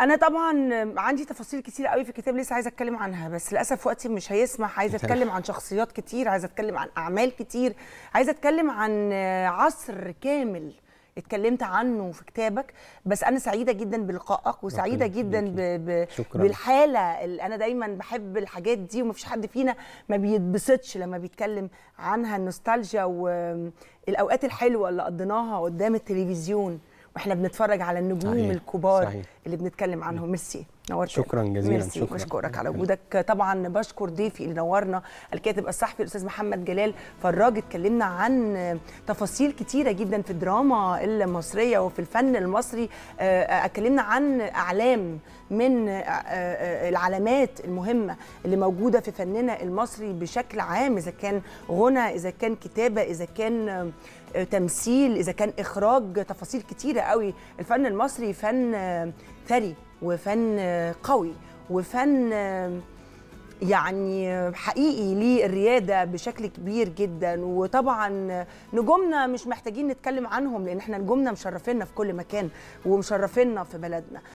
انا طبعا عندي تفاصيل كتير قوي في الكتاب لسه عايزه اتكلم عنها بس للاسف وقتي مش هيسمح عايزه اتكلم عن شخصيات كتير عايزه اتكلم عن اعمال كتير عايزه اتكلم عن عصر كامل اتكلمت عنه في كتابك بس انا سعيده جدا بلقائك وسعيده جدا ب... ب... بالحاله انا دايما بحب الحاجات دي ومفيش حد فينا ما بيتبسطش لما بيتكلم عنها النوستالجيا والاوقات الحلوه اللي قضيناها قدام التلفزيون واحنا بنتفرج على النجوم صحيح. الكبار صحيح. اللي بنتكلم عنهم ميرسي نورت شكرا جزيلا ميرسي. شكرا بشكرك على وجودك طبعا بشكر ضيفي اللي نورنا الكاتب الصحفي الاستاذ محمد جلال فراج اتكلمنا عن تفاصيل كتيره جدا في الدراما المصريه وفي الفن المصري آه، آه، اتكلمنا عن اعلام من آه، آه، العلامات المهمه اللي موجوده في فننا المصري بشكل عام اذا كان غنى اذا كان كتابه اذا كان آه، تمثيل اذا كان اخراج تفاصيل كتيره قوي الفن المصري فن ثري وفن قوي وفن يعني حقيقي للرياده بشكل كبير جدا وطبعا نجومنا مش محتاجين نتكلم عنهم لان احنا نجومنا مشرفينا في كل مكان ومشرفينا في بلدنا